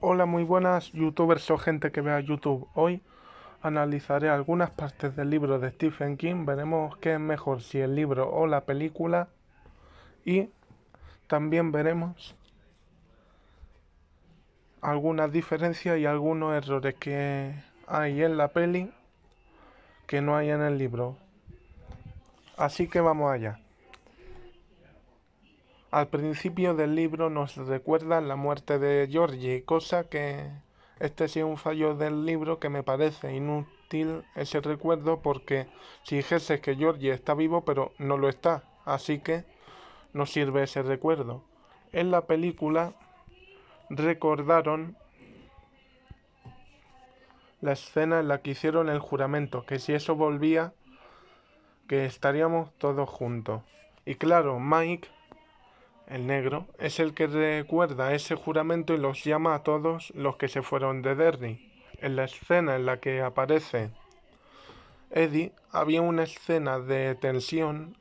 Hola, muy buenas youtubers o gente que vea YouTube. Hoy analizaré algunas partes del libro de Stephen King. Veremos qué es mejor, si el libro o la película. Y también veremos algunas diferencias y algunos errores que hay en la peli que no hay en el libro. Así que vamos allá. Al principio del libro nos recuerda la muerte de Georgie, cosa que este sí un fallo del libro que me parece inútil ese recuerdo porque si dijese que Georgie está vivo pero no lo está, así que no sirve ese recuerdo. En la película recordaron la escena en la que hicieron el juramento, que si eso volvía, que estaríamos todos juntos. Y claro, Mike el negro, es el que recuerda ese juramento y los llama a todos los que se fueron de Derry. En la escena en la que aparece Eddie, había una escena de tensión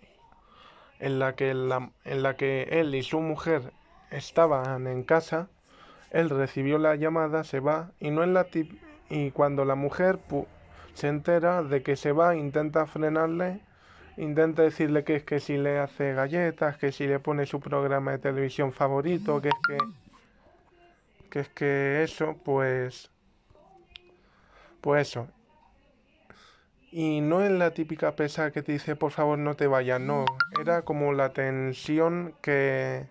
en la que, él y su mujer estaban en casa. Él recibió la llamada, se va y, no en la y cuando la mujer se entera de que se va, intenta frenarle intenta decirle que es que si le hace galletas, que si le pone su programa de televisión favorito, que es que es que eso pues pues eso. Y no es la típica pesa que te dice, por favor, no te vayas, no. Era como la tensión que.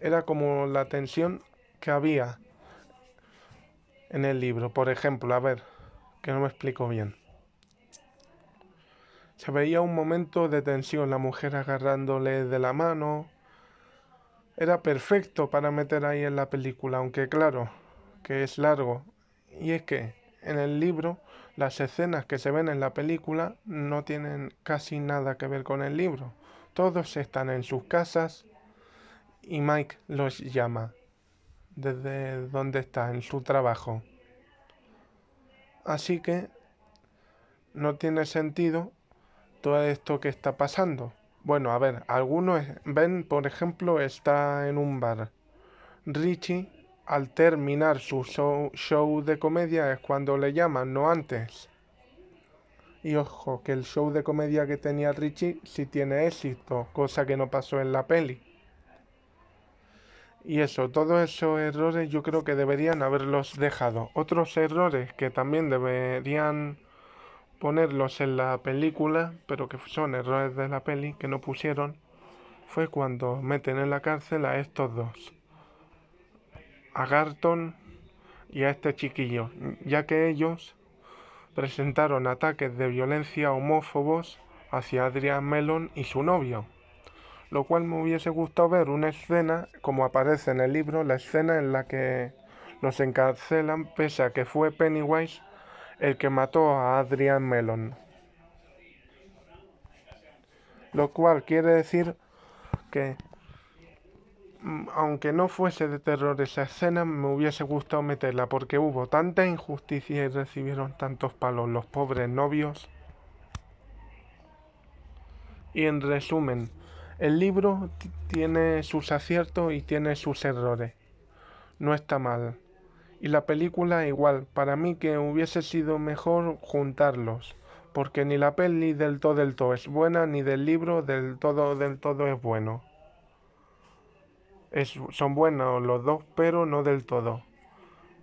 Era como la tensión que había en el libro. Por ejemplo, a ver, que no me explico bien. Se veía un momento de tensión, la mujer agarrándole de la mano. Era perfecto para meter ahí en la película, aunque claro, que es largo. Y es que en el libro las escenas que se ven en la película no tienen casi nada que ver con el libro. Todos están en sus casas y Mike los llama desde donde está, en su trabajo. Así que no tiene sentido todo esto que está pasando. Bueno, a ver, algunos, ven, por ejemplo, está en un bar. Richie, al terminar su show, de comedia, es cuando le llaman, no antes. Y ojo, que el show de comedia que tenía Richie sí tiene éxito, cosa que no pasó en la peli. Y eso, todos esos errores yo creo que deberían haberlos dejado. Otros errores que también deberían ponerlos en la película, pero que son errores de la peli que no pusieron, fue cuando meten en la cárcel a estos dos, a Garton y a este chiquillo, ya que ellos presentaron ataques de violencia homófobos hacia Adrian Melon y su novio, lo cual me hubiese gustado ver una escena, como aparece en el libro, la escena en la que los encarcelan, pese a que fue Pennywise el que mató a Adrian Melon. Lo cual quiere decir que, mm, aunque no fuese de terror esa escena, me hubiese gustado meterla porque hubo tanta injusticia y recibieron tantos palos los pobres novios. Y en resumen, el libro tiene sus aciertos y tiene sus errores. No está mal. Y la película igual, para mí que hubiese sido mejor juntarlos, porque ni la peli del todo del todo es buena, ni del libro del todo del todo es bueno. Es, son buenos los dos, pero no del todo.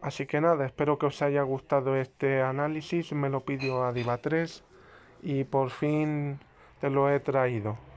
Así que nada, espero que os haya gustado este análisis, me lo pidió Adiva3 y por fin te lo he traído.